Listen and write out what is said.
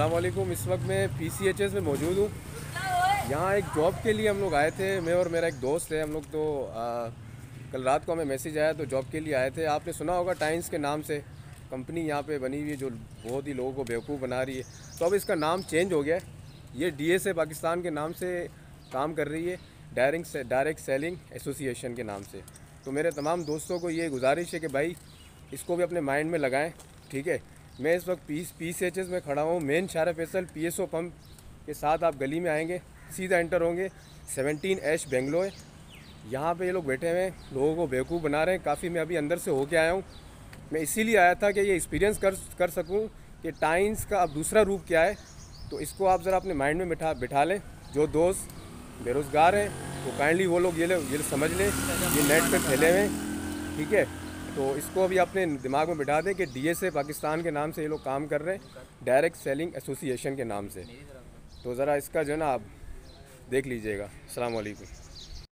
असलम इस वक्त मैं पी सी एच एस में मौजूद हूँ यहाँ एक जॉब के लिए हम लोग आए थे मैं और मेरा एक दोस्त है हम लोग तो आ, कल रात को हमें मैसेज आया तो जॉब के लिए आए थे आपने सुना होगा टाइम्स के नाम से कंपनी यहाँ पे बनी हुई है जो बहुत ही लोगों को बेवकूफ़ बना रही है तो अब इसका नाम चेंज हो गया ये डी एस पाकिस्तान के नाम से काम कर रही है से, डायरेक्ट सेलिंग एसोसिएशन के नाम से तो मेरे तमाम दोस्तों को ये गुजारिश है कि भाई इसको भी अपने माइंड में लगाएँ ठीक है मैं इस वक्त P P C H S में खड़ा हूँ main Shahra Faisal P S O pump के साथ आप गली में आएंगे सीधा एंटर होंगे सेवनटीन एश बेंगलोर यहाँ पे ये लोग बैठे हुए हैं लोगों को बेवकूफ़ बना रहे हैं काफ़ी मैं अभी अंदर से होके आया हूँ मैं इसीलिए आया था कि ये एक्सपीरियंस कर कर सकूँ कि टाइम्स का अब दूसरा रूप क्या है तो इसको आप ज़रा अपने माइंड में बिठा बिठा लें जो दोस्त बेरोज़गार हैं तो काइंडली वो लोग ये ले ये समझ लें ये नेट पे फैले हुए हैं ठीक है तो इसको अभी अपने दिमाग में बिठा दें कि ए पाकिस्तान के नाम से ये लोग काम कर रहे हैं डायरेक्ट सेलिंग एसोसिएशन के नाम से तो ज़रा इसका जो है ना आप देख लीजिएगा अलैक्म